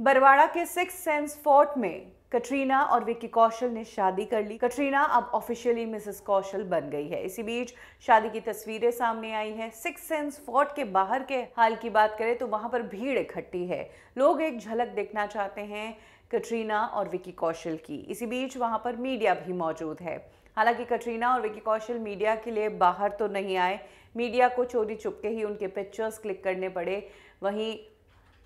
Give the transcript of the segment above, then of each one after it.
बरवाड़ा के six sense fort में कटरीना और विक्की कौशल ने शादी कर ली कटरीना अब ऑफिशियली मिसेस कौशल बन गई है इसी बीच शादी की तस्वीरें सामने आई हैं सिक्स सेंस फोर्ट के बाहर के हाल की बात करें तो वहां पर भीड़ इकट्ठी है लोग एक झलक देखना चाहते हैं कटरीना और विक्की कौशल की इसी बीच वहां पर मीडिया भी मौजूद है हालांकि कटरीना और विकी कौशल मीडिया के लिए बाहर तो नहीं आए मीडिया को चोरी चुपके ही उनके पिक्चर्स क्लिक करने पड़े वहीं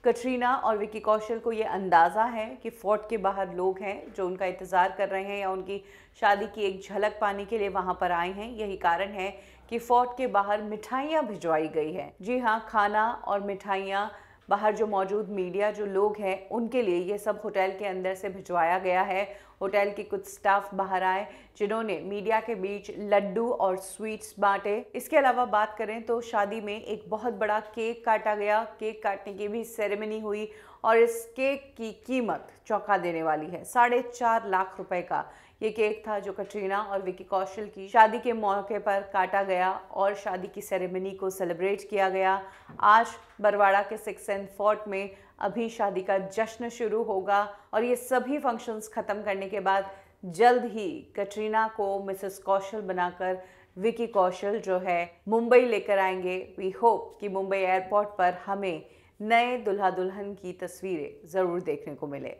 कटरीना और विकी कौशल को ये अंदाज़ा है कि फोर्ट के बाहर लोग हैं जो उनका इंतज़ार कर रहे हैं या उनकी शादी की एक झलक पाने के लिए वहाँ पर आए हैं यही कारण है कि फोर्ट के बाहर मिठाइयाँ भिजवाई गई हैं जी हाँ खाना और मिठाइयाँ बाहर जो मौजूद मीडिया जो लोग हैं उनके लिए ये सब होटल के अंदर से भिजवाया गया है होटल के कुछ स्टाफ बाहर आए जिन्होंने मीडिया के बीच लड्डू और स्वीट्स बांटे इसके अलावा बात करें तो शादी में एक बहुत बड़ा केक काटा गया केक काटने की भी सेरेमनी हुई और इस केक की कीमत चौंका देने वाली है साढ़े चार लाख रुपए का ये केक था जो कटरीना और विकी कौशल की शादी के मौके पर काटा गया और शादी की सेरेमनी को सेलिब्रेट किया गया आज बरवाड़ा के सिक्स एंड फोर्ट में अभी शादी का जश्न शुरू होगा और ये सभी फंक्शंस ख़त्म करने के बाद जल्द ही कटरीना को मिसेस कौशल बनाकर विकी कौशल जो है मुंबई लेकर आएंगे वी होप कि मुंबई एयरपोर्ट पर हमें नए दुल्हा दुल्हन की तस्वीरें ज़रूर देखने को मिले